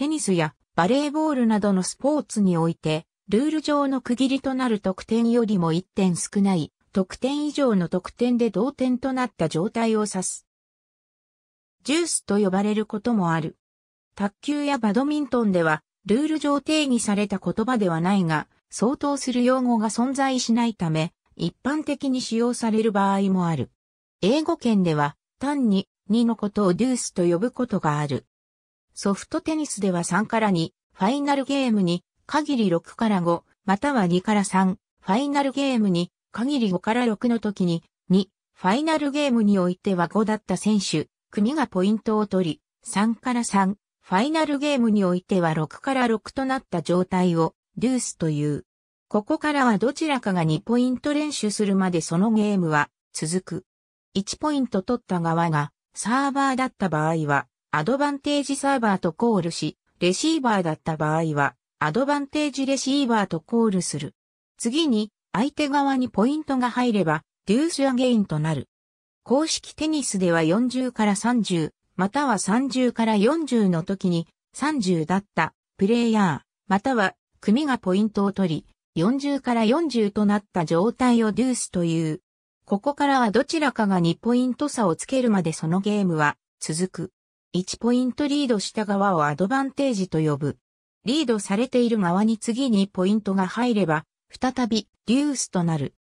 テニスやバレーボールなどのスポーツにおいて、ルール上の区切りとなる得点よりも1点少ない、得点以上の得点で同点となった状態を指す。ジュースと呼ばれることもある。卓球やバドミントンでは、ルール上定義された言葉ではないが、相当する用語が存在しないため、一般的に使用される場合もある。英語圏では、単に2のことをデュースと呼ぶことがある。ソフトテニスでは3から2、ファイナルゲームに、限り6から5、または2から3、ファイナルゲームに、限り5から6の時に、2、ファイナルゲームにおいては5だった選手、組がポイントを取り、3から3、ファイナルゲームにおいては6から6となった状態を、デュースという。ここからはどちらかが2ポイント練習するまでそのゲームは続く。1ポイント取った側がサーバーだった場合はアドバンテージサーバーとコールし、レシーバーだった場合は、アドバンテージレシーバーとコールする。次に、相手側にポイントが入れば、デュースアゲインとなる。公式テニスでは40から30、または30から40の時に、30だったプレイヤー、または組がポイントを取り、40から40となった状態をデュースという。ここからはどちらかが2ポイント差をつけるまでそのゲームは続く。1ポイントリードした側をアドバンテージと呼ぶ。リードされている側に次にポイントが入れば、再びデュースとなる。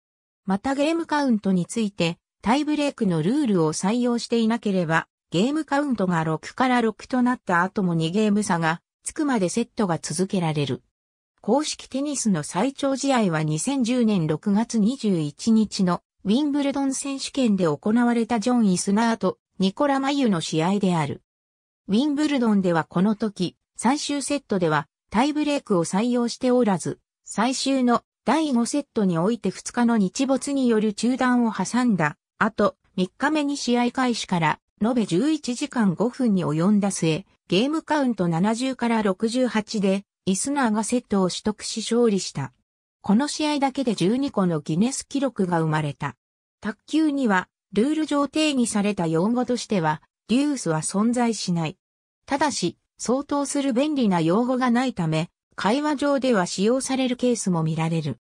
またゲームカウントについて、タイブレークのルールを採用していなければ、ゲームカウントが6から6となった後も2ゲーム差がつくまでセットが続けられる。公式テニスの最長試合は2010年6月21日のウィンブルドン選手権で行われたジョン・イスナーとニコラ・マユの試合である。ウィンブルドンではこの時、最終セットではタイブレークを採用しておらず、最終の第5セットにおいて2日の日没による中断を挟んだ、あと3日目に試合開始から延べ11時間5分に及んだ末、ゲームカウント70から68で、イスナーがセットを取得し勝利した。この試合だけで12個のギネス記録が生まれた。卓球には、ルール上定義された用語としては、デュースは存在しない。ただし、相当する便利な用語がないため、会話上では使用されるケースも見られる。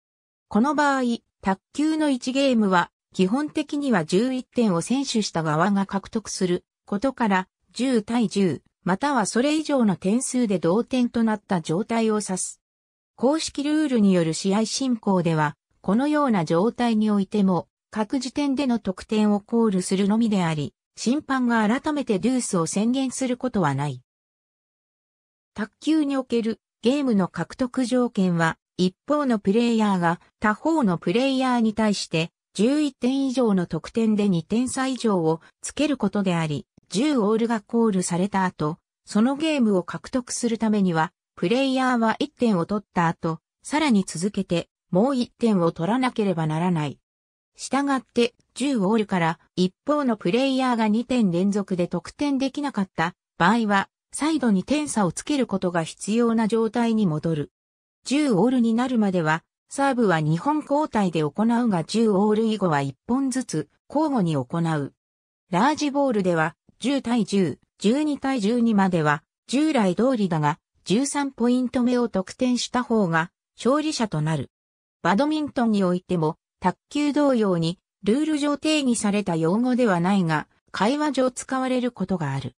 この場合、卓球の1ゲームは、基本的には11点を選手した側が獲得することから、10対10、またはそれ以上の点数で同点となった状態を指す。公式ルールによる試合進行では、このような状態においても、各時点での得点をコールするのみであり、審判が改めてデュースを宣言することはない。卓球におけるゲームの獲得条件は、一方のプレイヤーが他方のプレイヤーに対して11点以上の得点で2点差以上をつけることであり、10オールがコールされた後、そのゲームを獲得するためには、プレイヤーは1点を取った後、さらに続けてもう1点を取らなければならない。したがって10オールから一方のプレイヤーが2点連続で得点できなかった場合は再度2点差をつけることが必要な状態に戻る。10オールになるまでは、サーブは2本交代で行うが10オール以後は1本ずつ交互に行う。ラージボールでは10対10、12対12までは従来通りだが13ポイント目を得点した方が勝利者となる。バドミントンにおいても卓球同様にルール上定義された用語ではないが、会話上使われることがある。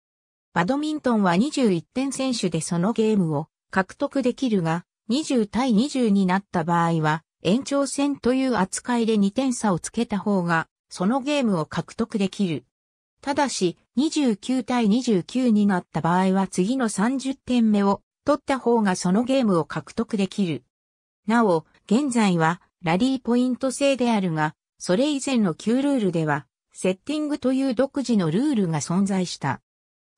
バドミントンは21点選手でそのゲームを獲得できるが、20対20になった場合は、延長戦という扱いで2点差をつけた方が、そのゲームを獲得できる。ただし、29対29になった場合は次の30点目を取った方がそのゲームを獲得できる。なお、現在はラリーポイント制であるが、それ以前の旧ルールでは、セッティングという独自のルールが存在した。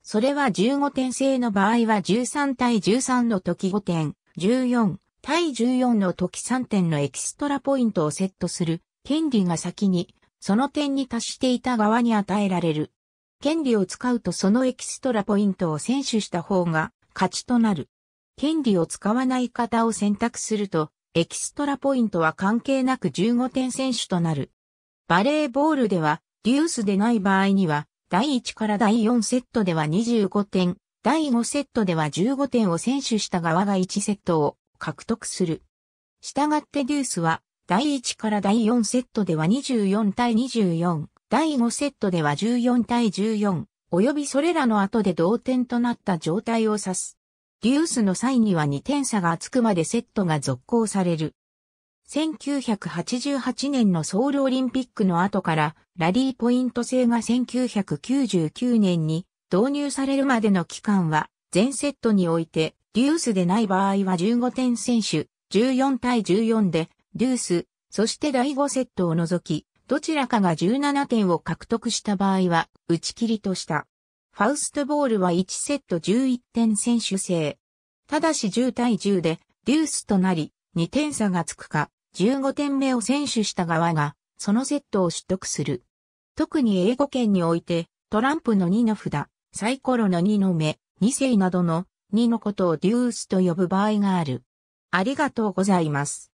それは15点制の場合は13対13の時5点、14対14の時3点のエキストラポイントをセットする権利が先に、その点に達していた側に与えられる。権利を使うとそのエキストラポイントを選手した方が勝ちとなる。権利を使わない方を選択すると、エキストラポイントは関係なく15点選手となる。バレーボールでは、デュースでない場合には、第1から第4セットでは25点、第5セットでは15点を選手した側が1セットを獲得する。したがってデュースは、第1から第4セットでは24対24、第5セットでは14対14、及びそれらの後で同点となった状態を指す。デュースの際には2点差がつくまでセットが続行される。1988年のソウルオリンピックの後からラリーポイント制が1999年に導入されるまでの期間は全セットにおいてデュースでない場合は15点選手14対14でデュース、そして第5セットを除きどちらかが17点を獲得した場合は打ち切りとした。ファウストボールは1セット11点選手制。ただし10対10でデュースとなり、2点差がつくか、15点目を選手した側が、そのセットを取得する。特に英語圏において、トランプの2の札、サイコロの2の目、2世などの2のことをデュースと呼ぶ場合がある。ありがとうございます。